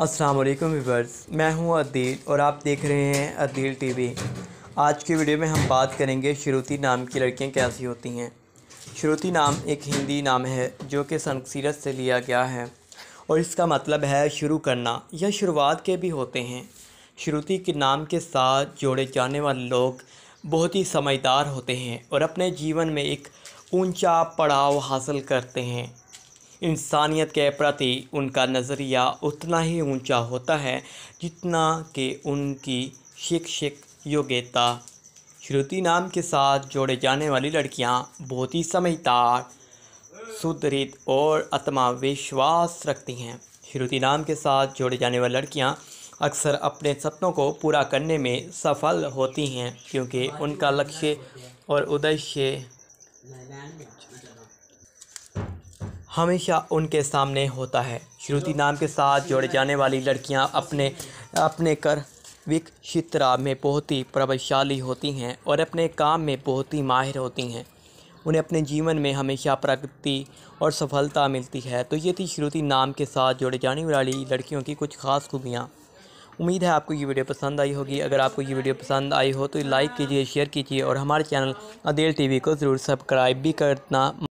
अस्सलाम वालेकुम व्यूवर्स मैं हूं अदील और आप देख रहे हैं अदील टीवी आज की वीडियो में हम बात करेंगे श्रुति नाम की लड़कियां कैसी होती हैं श्रुति नाम एक हिंदी नाम है जो कि संसीरत से लिया गया है और इसका मतलब है शुरू करना यह शुरुआत के भी होते हैं श्रुति के नाम के साथ जोड़े जाने वाले लोग बहुत ही समझदार होते हैं और अपने जीवन में एक ऊंचा पड़ाव हासिल करते हैं इंसानियत के प्रति उनका नज़रिया उतना ही ऊंचा होता है जितना कि उनकी शिक्षिक योग्यता श्रुति नाम के साथ जोड़े जाने वाली लड़कियां बहुत ही समझदार सुदृढ़ और आत्माविश्वास रखती हैं श्रुति नाम के साथ जोड़े जाने वाली लड़कियां अक्सर अपने सपनों को पूरा करने में सफल होती हैं क्योंकि उनका लक्ष्य और उद्देश्य हमेशा उनके सामने होता है श्रुति नाम के साथ जोड़े जाने वाली लड़कियां अपने अपने कर विक शित्रा में बहुत ही प्रभावशाली होती हैं और अपने काम में बहुत ही माहिर होती हैं उन्हें अपने जीवन में हमेशा प्रगति और सफलता मिलती है तो ये थी श्रुति नाम के साथ जोड़े जाने वाली लड़कियों की कुछ खास खूबियाँ उम्मीद है आपको ये वीडियो पसंद आई होगी अगर आपको ये वीडियो पसंद आई हो तो लाइक कीजिए शेयर कीजिए और हमारे चैनल अदेल टीवी को ज़रूर सब्सक्राइब भी करना